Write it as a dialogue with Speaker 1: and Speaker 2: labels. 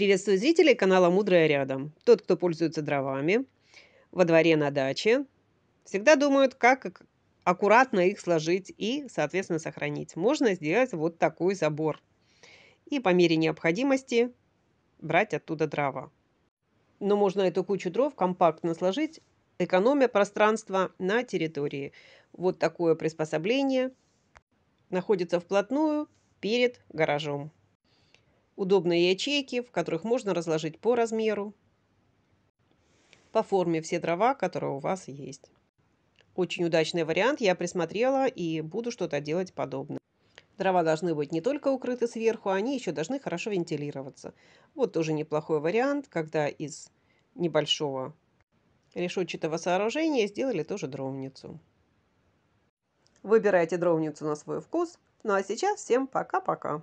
Speaker 1: Приветствую зрителей канала «Мудрая рядом». Тот, кто пользуется дровами, во дворе на даче, всегда думают, как аккуратно их сложить и, соответственно, сохранить. Можно сделать вот такой забор. И по мере необходимости брать оттуда дрова. Но можно эту кучу дров компактно сложить, экономя пространство на территории. Вот такое приспособление находится вплотную перед гаражом удобные ячейки, в которых можно разложить по размеру, по форме все дрова, которые у вас есть. Очень удачный вариант, я присмотрела и буду что-то делать подобное. Дрова должны быть не только укрыты сверху, они еще должны хорошо вентилироваться. Вот тоже неплохой вариант, когда из небольшого решетчатого сооружения сделали тоже дровницу. Выбирайте дровницу на свой вкус. Ну а сейчас всем пока-пока.